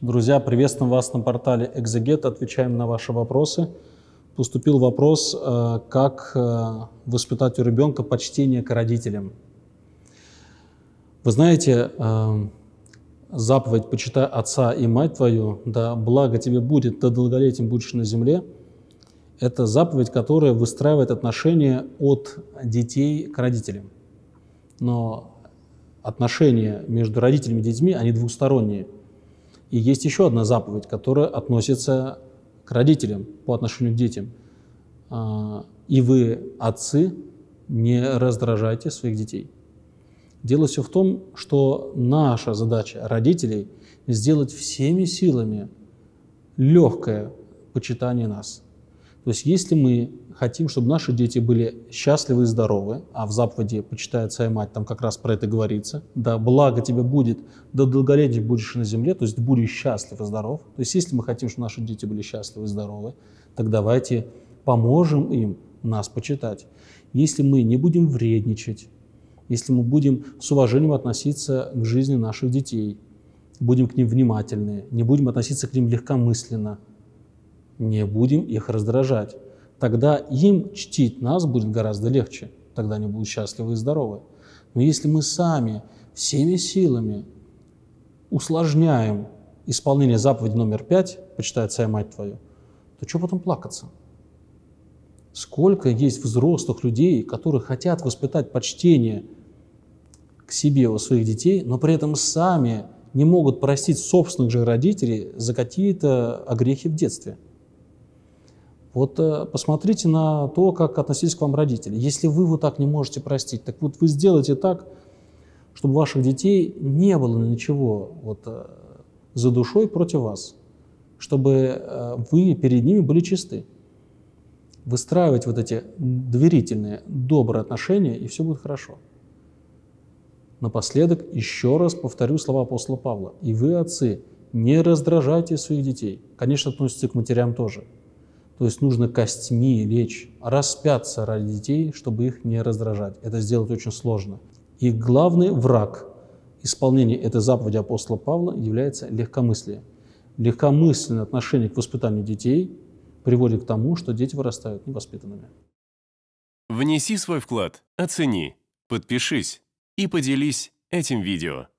Друзья, приветствуем вас на портале Экзегет. Отвечаем на ваши вопросы. Поступил вопрос, э, как э, воспитать у ребенка почтение к родителям. Вы знаете, э, заповедь «Почитай отца и мать твою, да благо тебе будет, да долголетием будешь на земле» – это заповедь, которая выстраивает отношения от детей к родителям. Но отношения между родителями и детьми, они двусторонние – и есть еще одна заповедь, которая относится к родителям по отношению к детям. А, И вы, отцы, не раздражайте своих детей. Дело все в том, что наша задача родителей сделать всеми силами легкое почитание нас. То есть если мы хотим, чтобы наши дети были счастливы и здоровы, а в заповеди почитает отца мать» там как раз про это говорится, да, благо тебе будет, да долголетие будешь на земле, то есть будешь счастлив и здоров. То есть если мы хотим, чтобы наши дети были счастливы и здоровы, так давайте поможем им нас почитать. Если мы не будем вредничать, если мы будем с уважением относиться к жизни наших детей, будем к ним внимательны, не будем относиться к ним легкомысленно, не будем их раздражать. Тогда им чтить нас будет гораздо легче, тогда они будут счастливы и здоровы. Но если мы сами всеми силами усложняем исполнение заповеди номер пять, почитай отца и мать твою, то что потом плакаться? Сколько есть взрослых людей, которые хотят воспитать почтение к себе у своих детей, но при этом сами не могут простить собственных же родителей за какие-то огрехи в детстве – вот э, посмотрите на то, как относились к вам родители. Если вы вот так не можете простить, так вот вы сделайте так, чтобы ваших детей не было ничего вот э, за душой против вас, чтобы э, вы перед ними были чисты. Выстраивать вот эти доверительные, добрые отношения, и все будет хорошо. Напоследок еще раз повторю слова апостола Павла. «И вы, отцы, не раздражайте своих детей». Конечно, относится к матерям тоже – то есть нужно костьми лечь, распяться ради детей, чтобы их не раздражать. Это сделать очень сложно. И главный враг исполнения этой заповеди апостола Павла является легкомыслие. Легкомысленное отношение к воспитанию детей приводит к тому, что дети вырастают невоспитанными. Внеси свой вклад, оцени, подпишись и поделись этим видео.